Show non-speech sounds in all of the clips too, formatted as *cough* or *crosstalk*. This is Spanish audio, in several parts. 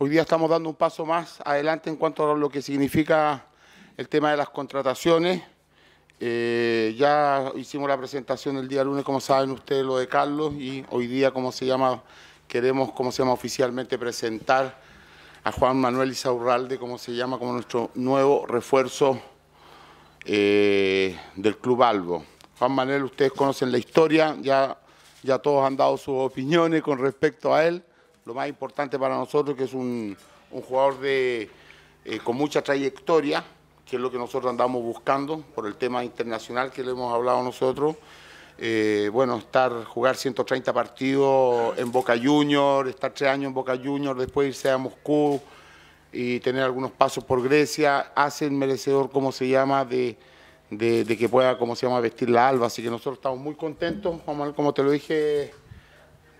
Hoy día estamos dando un paso más adelante en cuanto a lo que significa el tema de las contrataciones. Eh, ya hicimos la presentación el día lunes, como saben ustedes, lo de Carlos, y hoy día, como se llama, queremos, como se llama oficialmente, presentar a Juan Manuel Izaurralde, como se llama, como nuestro nuevo refuerzo eh, del Club Albo. Juan Manuel, ustedes conocen la historia, ya, ya todos han dado sus opiniones con respecto a él lo más importante para nosotros, que es un, jugador de, eh, con mucha trayectoria, que es lo que nosotros andamos buscando por el tema internacional que le hemos hablado nosotros. Eh, bueno, estar, jugar 130 partidos en Boca Junior, estar tres años en Boca Junior, después irse a Moscú y tener algunos pasos por Grecia, hace el merecedor, como se llama, de, de, que pueda, como se llama, vestir la alba. Así que nosotros estamos muy contentos, como te lo dije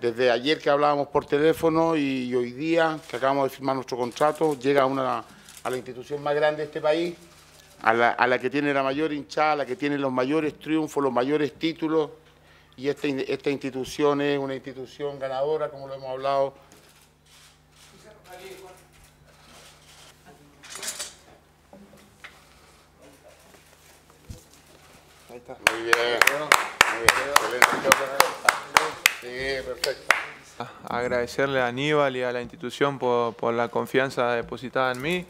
desde ayer que hablábamos por teléfono y hoy día que acabamos de firmar nuestro contrato, llega una, a la institución más grande de este país, a la, que tiene la mayor hinchada, a la que tiene los mayores triunfos, los mayores títulos, y esta, institución es una institución ganadora, como lo hemos hablado. Ahí está. Muy bien. Muy bien. Ah, agradecerle a Aníbal y a la institución por, la confianza depositada en mí.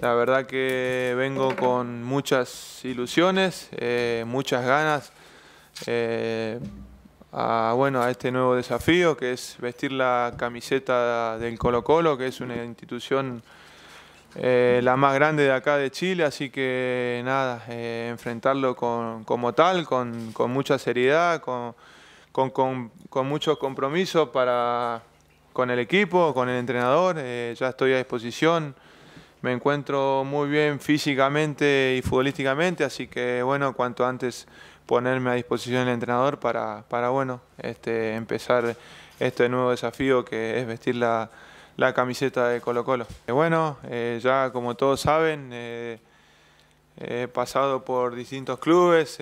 La verdad que vengo con muchas ilusiones, eh, muchas ganas eh, a, bueno, a este nuevo desafío que es vestir la camiseta del Colo Colo, que es una institución eh, la más grande de acá de Chile, así que nada, enfrentarlo como tal, con, con mucha seriedad, con con, con, mucho compromiso para, con el equipo, con el entrenador. Eh, ya estoy a disposición. Me encuentro muy bien físicamente y futbolísticamente, así que bueno, cuanto antes ponerme a disposición del entrenador para, para bueno, este, empezar este nuevo desafío que es vestir la, la camiseta de Colo Colo. Eh, bueno, eh, ya como todos saben, eh, He pasado por distintos clubes,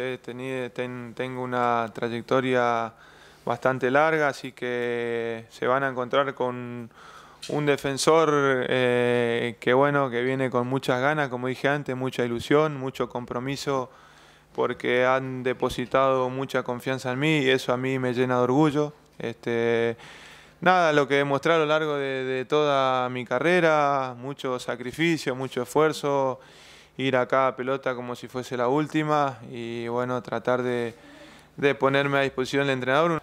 tengo una trayectoria bastante larga, así que se van a encontrar con un defensor eh, que bueno, que viene con muchas ganas, como dije antes, mucha ilusión, mucho compromiso, porque han depositado mucha confianza en mí y eso a mí me llena de orgullo. Este, nada, lo que he mostrado a lo largo de, de toda mi carrera, mucho sacrificio, mucho esfuerzo ir a cada pelota como si fuese la última y bueno, tratar de, ponerme a disposición del entrenador.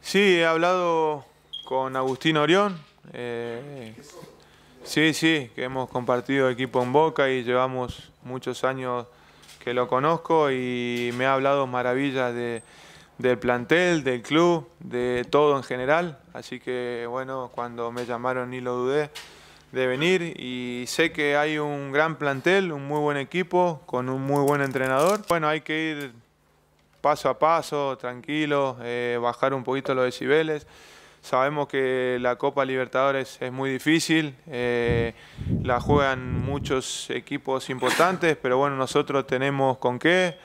Sí, he hablado con Agustín Orión. Eh, sí, sí, que hemos compartido equipo en Boca y llevamos muchos años que lo conozco y me ha hablado maravillas del plantel, del club, de todo en general. Así que bueno, cuando me llamaron ni lo dudé de venir y sé que hay un gran plantel, un muy buen equipo, con un muy buen entrenador. Bueno, hay que ir paso a paso, tranquilo, eh, bajar un poquito los decibeles. Sabemos que la Copa Libertadores es muy difícil, eh, la juegan muchos equipos importantes, pero bueno, nosotros tenemos con qué.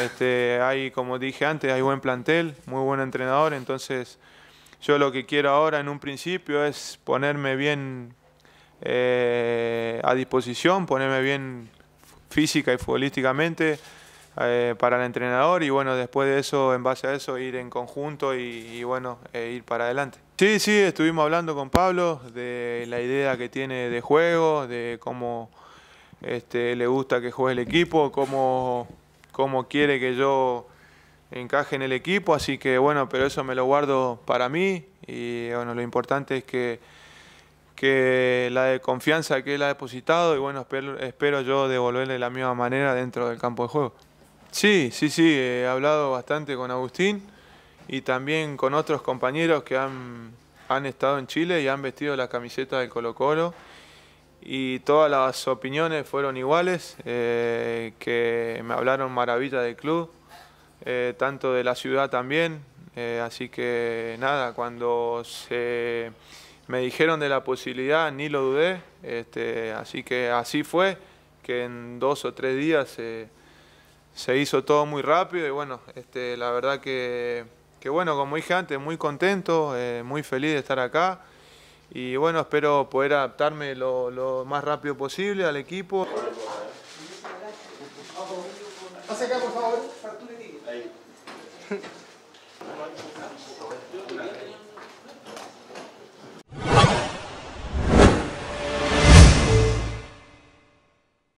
Este, hay, como dije antes, hay buen plantel, muy buen entrenador, entonces yo lo que quiero ahora en un principio es ponerme bien eh, a disposición, ponerme bien física y futbolísticamente eh, para el entrenador y bueno, después de eso, en base a eso, ir en conjunto y, bueno, eh, ir para adelante. Sí, sí, estuvimos hablando con Pablo de la idea que tiene de juego, de cómo este, le gusta que juegue el equipo, cómo, cómo quiere que yo encaje en el equipo, así que bueno, pero eso me lo guardo para mí y bueno, lo importante es que que la de confianza que él ha depositado y bueno, espero, espero, yo devolverle la misma manera dentro del campo de juego. Sí, sí, sí, he hablado bastante con Agustín y también con otros compañeros que han, han estado en Chile y han vestido la camiseta del Colo Colo y todas las opiniones fueron iguales, eh, que me hablaron maravilla del club, eh, tanto de la ciudad también, eh, así que nada, cuando se me dijeron de la posibilidad, ni lo dudé, este, así que así fue, que en dos o tres días se hizo todo muy rápido y bueno, este, la verdad que, bueno, como dije antes, muy contento, eh, muy feliz de estar acá y bueno, espero poder adaptarme lo, más rápido posible al equipo. *laughs*